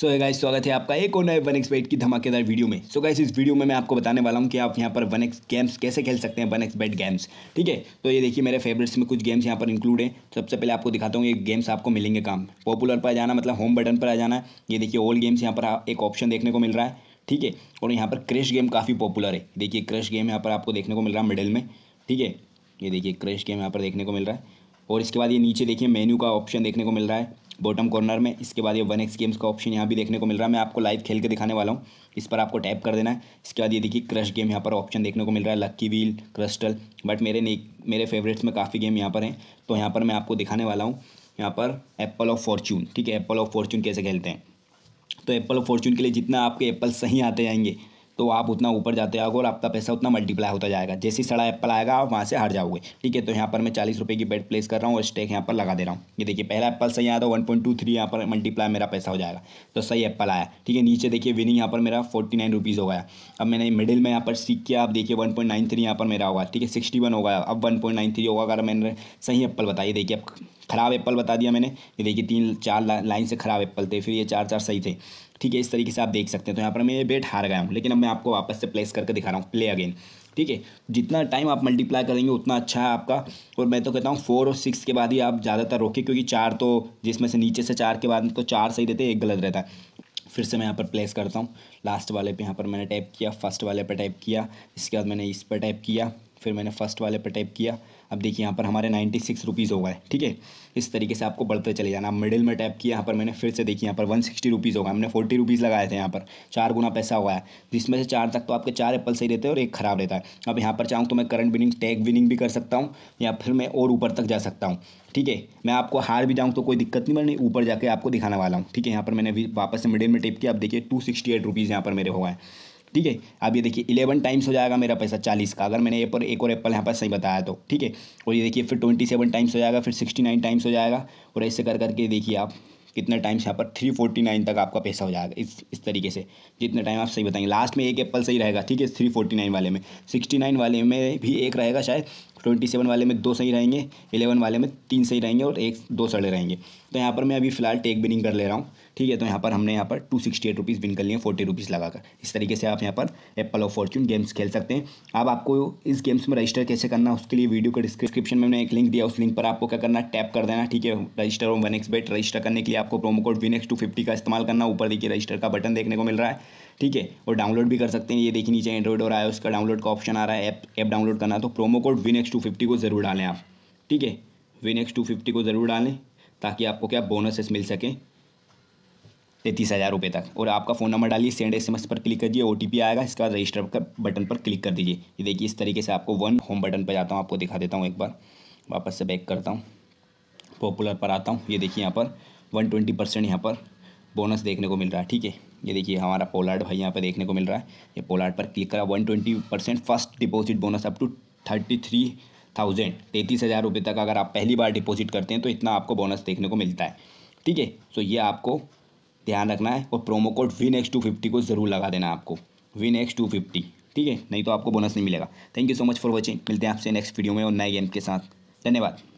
सो so, guys स्वागत है आपका एक और नए वन एक्स बेट की धमाकेदार वीडियो में सो so, गाइस इस वीडियो में मैं आपको बताने वाला हूँ कि आप यहाँ पर वन एक्स गेम्स कैसे खेल सकते हैं वन एक्स बेट गेम्स ठीक है तो ये देखिए मेरे फेवरेट्स में कुछ गेम्स यहाँ पर इंक्लूड हैं सबसे पहले आपको दिखाता हूँ ये गेम्स आपको मिलेंगे काम पॉपुलर पर आ जाना मतलब होम बटन पर आ जाना ये देखिए ओल्ड गेम्स यहाँ पर एक ऑप्शन देखने को मिल रहा है ठीक है और यहाँ पर क्रेश गेम काफ़ी पॉपुलर है देखिए क्रेश गेम यहाँ पर आपको देखने को मिल रहा है मिडिल में ठीक है ये देखिए क्रेश गेम यहाँ पर देखने को मिल रहा है और इसके बाद ये नीचे देखिए मेन्यू का ऑप्शन देखने को मिल रहा है बॉटम कॉर्नर में इसके बाद ये वन एक्स गेम्स का ऑप्शन यहाँ भी देखने को मिल रहा है मैं आपको लाइव खेल के दिखाने वाला हूँ इस पर आपको टैप कर देना है इसके बाद ये देखिए क्रश गेम यहाँ पर ऑप्शन देखने को मिल रहा है लक्की व्हील क्रस्टल बट मेरे ने मेरे फेवरेट्स में काफ़ी गेम यहाँ पर हैं तो यहाँ पर मैं आपको दिखाने वाला हूँ यहाँ पर एप्पल ऑफ फॉर्चून ठीक है एप्पल ऑफ फॉर्चून कैसे खेलते हैं तो एप्पल ऑफ फॉर्चून के लिए जितना आपके एप्पल सही आते जाएंगे तो आप उतना ऊपर जाते आओगे और आपका पैसा उतना मल्टीप्लाई होता जाएगा जैसे सड़ा एप्पल आएगा आप वहाँ से हार जाओगे ठीक है तो यहाँ पर मैं चालीस रुपये की बेट प्लेस कर रहा हूँ और स्टेक यहाँ पर लगा दे रहा हूँ ये देखिए पहला एप्पल सही आया था वन पॉइंट टू थ्री यहाँ पर मल्टीप्लाई मेरा पैसा हो जाएगा तो सही एप्पल आया ठीक है नीचे देखिए विनिंग यहाँ पर मेरा फोर्टी नाइन रुपीज़ हो गया अब मैंने मिडिल में यहाँ पर सीख किया आप देखिए वन पॉइंट नाइन थ्री यहाँ पर मेरा होगा ठीक है सिक्सटी वन होगा अब वन पॉइंट नाइन थ्री होगा अगर मैंने सही एप्पल बताइए देखिए अब ख़राब एप्पल बता दिया मैंने ये देखिए तीन चार लाइन से ख़राब एप्पल थे फिर ये चार चार सही थे ठीक है इस तरीके से आप देख सकते हैं तो यहाँ पर मैं बेट हार गया हूँ लेकिन अब मैं आपको वापस से प्लेस करके दिखा रहा हूँ प्ले अगेन ठीक है जितना टाइम आप मल्टीप्लाई करेंगे उतना अच्छा है आपका और मैं तो कहता हूँ फोर और सिक्स के बाद ही आप ज़्यादातर रोके क्योंकि चार तो जिसमें से नीचे से चार के बाद तो चार सही रहते हैं एक गलत रहता है फिर से मैं यहाँ पर प्लेस करता हूँ लास्ट वाले पे यहाँ पर मैंने टाइप किया फर्स्ट वाले पे टाइप किया इसके बाद मैंने इस पर टाइप किया फिर मैंने फर्स्ट वाले पर टाइप किया अब देखिए यहाँ पर हमारे नाइन्टी सिक्स रुपीज़ हो गए ठीक है इस तरीके से आपको बढ़ते चले जाना मिडिल में टैप किया यहाँ पर मैंने फिर से देखिए यहाँ पर वन सिक्सटी रुपीज़ होगा हमने फोर्टी रुपीज़ लगाए थे यहाँ पर चार गुना पैसा हुआ है जिसमें से चार तक तो आपके चार एप्पल सही रहते हैं और एक ख़राब रहता है अब यहाँ पर चाहूँ तो मैं करंट विनिंग टैग विनिंग भी कर सकता हूँ या फिर मैं और ऊपर तक जा सकता हूँ ठीक है मैं आपको हार भी जाऊँ तो कोई दिक्कत नहीं मैंने ऊपर जाकर आपको दिखाने वाला हूँ ठीक है यहाँ पर मैंने वापस से मिडिल में टेप किया अब देखिए टू सिक्सटी एट रुपीज़ यहाँ पर मेरे हुआ है ठीक है अब ये देखिए इलेवन टाइम्स हो जाएगा मेरा पैसा चालीस का अगर मैंने ये पर एक और एप्पल यहाँ पर सही बताया तो ठीक है और ये देखिए फिर ट्वेंटी सेवन टाइम्स हो जाएगा फिर सिक्सटी नाइन टाइम्स हो जाएगा और ऐसे कर करके देखिए आप कितने टाइम्स यहाँ पर थ्री फोर्टी नाइन तक आपका पैसा हो जाएगा इस इस तरीके से जितने टाइम आप सही बताएंगे लास्ट में एक एप्पल सही रहेगा ठीक है थ्री फोर्टी नाइन वाले में सिक्सटी नाइन वाले में भी एक रहेगा शायद ट्वेंटी सेवन वाले में दो सही रहेंगे इलेवन वाले में तीन सही रहेंगे और एक दो सड़े रहेंगे तो यहाँ पर मैं अभी फिलहाल टेक बिनिंग कर ले रहा हूँ ठीक है तो यहाँ पर हमने यहाँ पर two sixty eight rupees win कर लिए फोर्टी रुपीज़ लगाकर इस तरीके से आप यहाँ पर एप्पल ऑफ फॉर्चून गेम्स खेल सकते हैं अब आपको इस गेम्स में रजिस्टर कैसे करना उसके लिए वीडियो के डिस्क्रिप्शन में मैंने एक लिंक दिया उस लिंक पर आपको क्या करना टैप कर देना ठीक है रजिस्टर और वन एक्स बेट रजिस्टर करने के लिए आपको promo code win X two fifty का इस्तेमाल करना ऊपर देखिए रजिस्टर का बटन देखने को मिल रहा है ठीक है और डाउनलोड भी कर सकते हैं ये देखिए नीचे एंड्रॉइड और आया उसका डाउनलोड का ऑप्शन आ रहा है ऐप ऐप डाउनलोड करना तो promo code win X X two fifty को ज़रूर डालें आप ठीक है विन एक्स टू फिफ्टी को ज़रूर डालें ताकि आपको क्या बोनसेस मिल सकें तैंतीस हज़ार रुपये तक और आपका फ़ोन नंबर डालिए सेंड एसएमएस पर क्लिक दिए ओ आएगा इसका रजिस्टर कर बटन पर क्लिक कर दीजिए ये देखिए इस तरीके से आपको वन होम बटन पर जाता हूँ आपको दिखा देता हूँ एक बार वापस से बैक करता हूँ पॉपुलर पर आता हूँ ये देखिए यहाँ पर वन ट्वेंटी परसेंट यहाँ पर बोनस देखने को मिल रहा है ठीक है ये देखिए हमारा पोलार्ड भाई यहाँ पर देखने को मिल रहा है ये पोलार्ड पर क्लिक करा one twenty percent first deposit bonus up to thirty three thousand तैंतीस हज़ार रुपये तक अगर आप पहली बार डिपॉजिट करते हैं तो इतना आपको बोनस देखने को मिलता है ठीक है सो ये आपको ध्यान रखना है और promo code V next two fifty को ज़रूर लगा देना आपको वी नेक्स्ट टू फिफ्टी ठीक है नहीं तो आपको बोनस नहीं मिलेगा thank you so much for watching मिलते हैं आपसे नेक्स्ट वीडियो में और नए गेम के साथ धन्यवाद